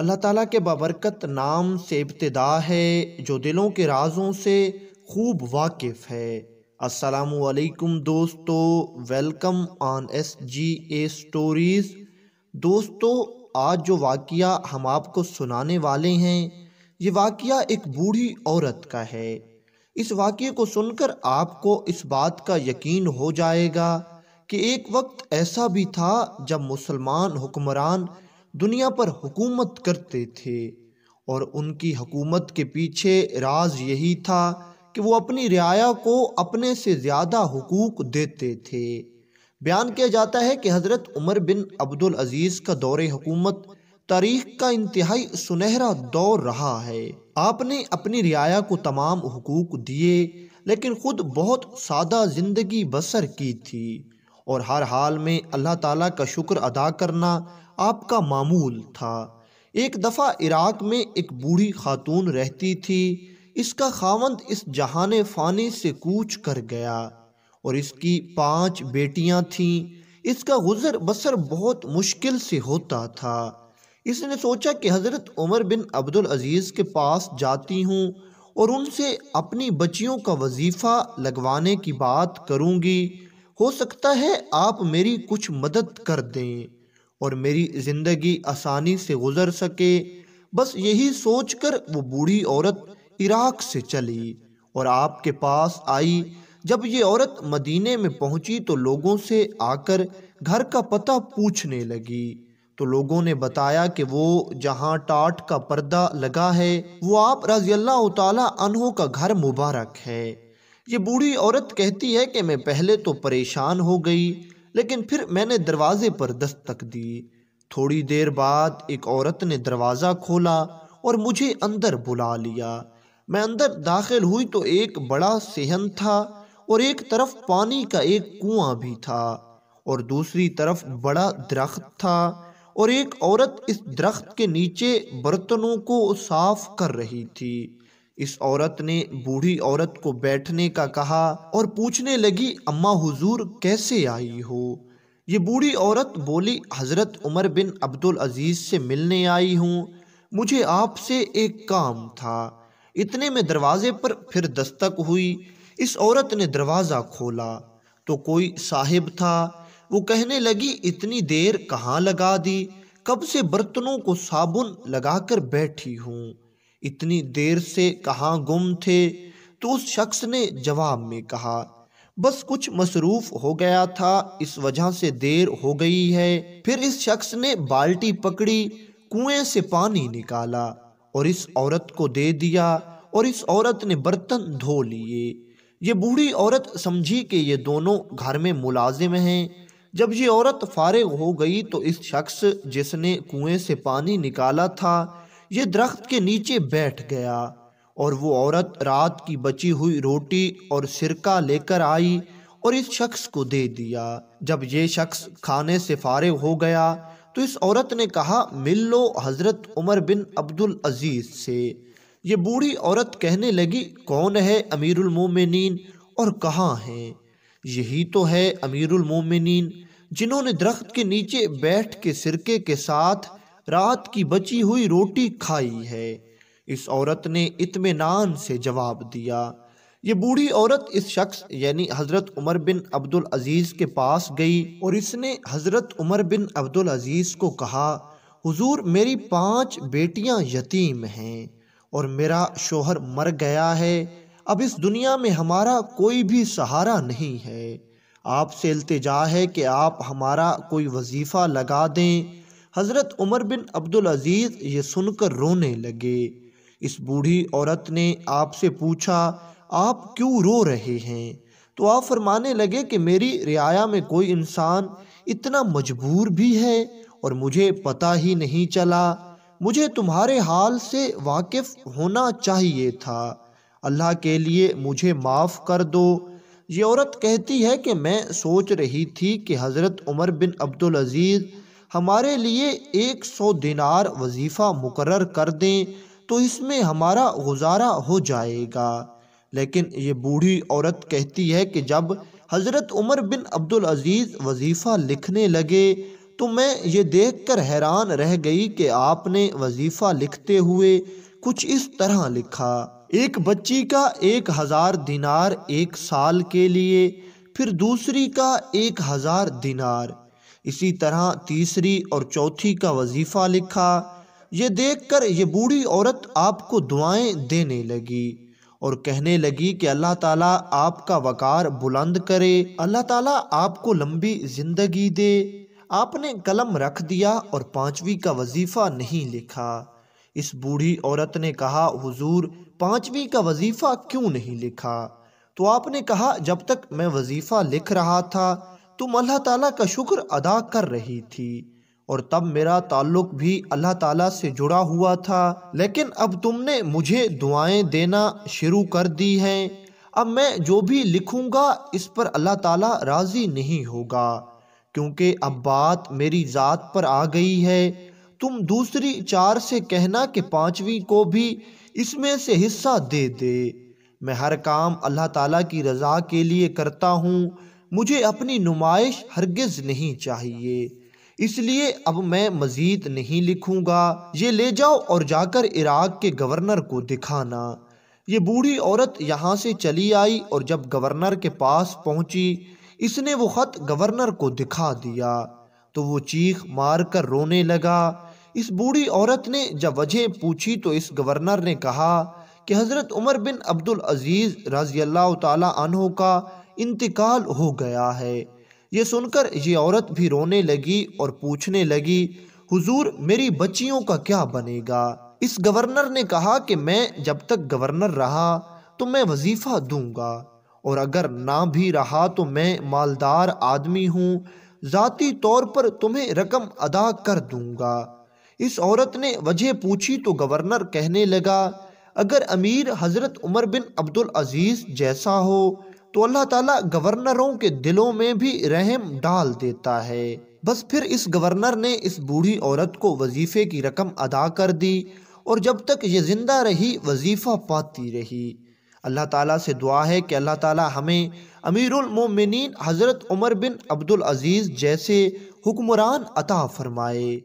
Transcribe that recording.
अल्लाह ताला के बाबरकत नाम से इब्तदा है जो दिलों के राजों से खूब वाकिफ़ है असलकुम दोस्तों welcome on S G A stories दोस्तों आज जो वाक़ हम आपको सुनाने वाले हैं ये वाक़ एक बूढ़ी औरत का है इस वाक्य को सुनकर आपको इस बात का यकीन हो जाएगा कि एक वक्त ऐसा भी था जब मुसलमान हुक्मरान दुनिया पर हुकूमत करते थे और उनकी हुकूमत के पीछे राज यही था कि वो अपनी रियाया को अपने से ज़्यादा हुकूक देते थे बयान किया जाता है कि हज़रत उमर बिन अब्दुल अज़ीज़ का दौरे हुकूमत तारीख का इंतहाई सुनहरा दौर रहा है आपने अपनी रियाया को तमाम हुकूक दिए लेकिन ख़ुद बहुत सादा ज़िंदगी बसर की थी और हर हाल में अल्लाह ताला का शुक्र अदा करना आपका मामूल था एक दफ़ा इराक में एक बूढ़ी खातून रहती थी इसका खावंद इस जहान फ़ानी से कूच कर गया और इसकी पांच बेटियां थीं इसका गुजर बसर बहुत मुश्किल से होता था इसने सोचा कि हज़रत उमर बिन अब्दुल अज़ीज़ के पास जाती हूँ और उनसे अपनी बच्चियों का वजीफ़ा लगवाने की बात करूँगी हो सकता है आप मेरी कुछ मदद कर दें और मेरी ज़िंदगी आसानी से गुजर सके बस यही सोचकर वो बूढ़ी औरत इराक से चली और आपके पास आई जब ये औरत मदीने में पहुंची तो लोगों से आकर घर का पता पूछने लगी तो लोगों ने बताया कि वो जहां टाट का पर्दा लगा है वो आप रजी तहों का घर मुबारक है ये बूढ़ी औरत कहती है कि मैं पहले तो परेशान हो गई लेकिन फिर मैंने दरवाजे पर दस्तक दी थोड़ी देर बाद एक औरत ने दरवाज़ा खोला और मुझे अंदर बुला लिया मैं अंदर दाखिल हुई तो एक बड़ा सेहन था और एक तरफ पानी का एक कुआं भी था और दूसरी तरफ बड़ा दरख्त था और एक औरत इस दरख्त के नीचे बर्तनों को साफ कर रही थी इस औरत ने बूढ़ी औरत को बैठने का कहा और पूछने लगी अम्मा हुजूर कैसे आई हो ये बूढ़ी औरत बोली हज़रत उमर बिन अब्दुल अजीज़ से मिलने आई हूँ मुझे आपसे एक काम था इतने में दरवाज़े पर फिर दस्तक हुई इस औरत ने दरवाज़ा खोला तो कोई साहिब था वो कहने लगी इतनी देर कहाँ लगा दी कब से बर्तनों को साबुन लगाकर बैठी हूँ इतनी देर से कहाँ गुम थे तो उस शख्स ने जवाब में कहा बस कुछ मसरूफ़ हो गया था इस वजह से देर हो गई है फिर इस शख्स ने बाल्टी पकड़ी कुएं से पानी निकाला और इस औरत को दे दिया और इस औरत ने बर्तन धो लिए ये बूढ़ी औरत समझी कि ये दोनों घर में मुलाजिम हैं जब ये औरत फारिग हो गई तो इस शख्स जिसने कुएं से पानी निकाला था ये दरख्त के नीचे बैठ गया और वो औरत रात की बची हुई रोटी और सिरका लेकर आई और इस शख्स को दे दिया जब ये शख्स खाने से फारिग हो गया तो इस औरत ने कहा मिल लो हज़रत उमर बिन अब्दुल अजीज़ से ये बूढ़ी औरत कहने लगी कौन है अमीरमिन और कहाँ हैं यही तो है अमीरमिन जिन्होंने दरख्त के नीचे बैठ के सिरके के साथ रात की बची हुई रोटी खाई है इस औरत ने इतमान से जवाब दिया ये बूढ़ी औरत इस शख्स यानी हज़रत उमर बिन अब्दुल अज़ीज़ के पास गई और इसने हज़रत उमर बिन अब्दुल अज़ीज़ को कहा हुजूर मेरी पांच बेटियां यतीम हैं और मेरा शोहर मर गया है अब इस दुनिया में हमारा कोई भी सहारा नहीं है आपसे अल्तजा है कि आप हमारा कोई वजीफ़ा लगा दें हज़रत उमर बिन अब्दुल अज़ीज़ ये सुनकर रोने लगे इस बूढ़ी औरत ने आपसे पूछा आप क्यों रो रहे हैं तो आप फरमाने लगे कि मेरी रियाया में कोई इंसान इतना मजबूर भी है और मुझे पता ही नहीं चला मुझे तुम्हारे हाल से वाकिफ़ होना चाहिए था अल्लाह के लिए मुझे माफ़ कर दो ये औरत कहती है कि मैं सोच रही थी कि हज़रत उमर बिन अब्दुल अज़ीज़ हमारे लिए एक सौ दिनार वजीफ़ा मुकर कर दें तो इसमें हमारा गुजारा हो जाएगा लेकिन ये बूढ़ी औरत कहती है कि जब हज़रत उमर बिन अब्दुल अजीज़ वजीफ़ा लिखने लगे तो मैं ये देख कर हैरान रह गई कि आपने वजीफ़ा लिखते हुए कुछ इस तरह लिखा एक बच्ची का एक हज़ार दिनार एक साल के लिए फिर दूसरी का एक हज़ार दिनार इसी तरह तीसरी और चौथी का वजीफ़ा लिखा ये देखकर ये बूढ़ी औरत आपको दुआएं देने लगी और कहने लगी कि अल्लाह ताला आपका वक़ार बुलंद करे अल्लाह ताला आपको लंबी ज़िंदगी दे आपने कलम रख दिया और पाँचवीं का वजीफ़ा नहीं लिखा इस बूढ़ी औरत ने कहा हुजूर पाँचवीं का वजीफ़ा क्यों नहीं लिखा तो आपने कहा जब तक मैं वजीफ़ा लिख रहा था तुम अल्लाह ताला का शुक्र अदा कर रही थी और तब मेरा ताल्लुक भी अल्लाह ताला से जुड़ा हुआ था लेकिन अब तुमने मुझे दुआएं देना शुरू कर दी हैं अब मैं जो भी लिखूंगा इस पर अल्लाह ताला राज़ी नहीं होगा क्योंकि अब बात मेरी ज़ात पर आ गई है तुम दूसरी चार से कहना कि पांचवी को भी इसमें से हिस्सा दे दे मैं हर काम अल्लाह ताला की रज़ा के लिए करता हूँ मुझे अपनी नुमाइश हरगिज़ नहीं चाहिए इसलिए अब मैं मज़ीद नहीं लिखूंगा ये ले जाओ और जाकर इराक के गवर्नर को दिखाना ये बूढ़ी औरत यहाँ से चली आई और जब गवर्नर के पास पहुंची इसने वो ख़त गवर्नर को दिखा दिया तो वो चीख मार कर रोने लगा इस बूढ़ी औरत ने जब वजह पूछी तो इस गवर्नर ने कहा कि हज़रत उमर बिन अब्दुल अजीज़ रज़ी अल्लाह तहों का इंतकाल हो गया है ये सुनकर ये औरत भी रोने लगी और पूछने लगी हुजूर मेरी बच्चियों का क्या बनेगा इस गवर्नर ने कहा कि मैं जब तक गवर्नर रहा तो मैं वजीफ़ा दूंगा और अगर ना भी रहा तो मैं मालदार आदमी हूँ ज़ाती तौर पर तुम्हें रकम अदा कर दूंगा इस औरत ने वजह पूछी तो गवर्नर कहने लगा अगर अमीर हज़रत उमर बिन अब्दुल अज़ीज़ जैसा हो तो अल्लाह ताला गवर्नरों के दिलों में भी रहम डाल देता है बस फिर इस गवर्नर ने इस बूढ़ी औरत को वजीफ़े की रकम अदा कर दी और जब तक ये ज़िंदा रही वजीफ़ा पाती रही अल्लाह ताला से दुआ है कि अल्लाह ताला हमें अमीरमिन हज़रत उमर बिन अब्दुल अज़ीज़ जैसे हुक्मरान अता फ़रमाए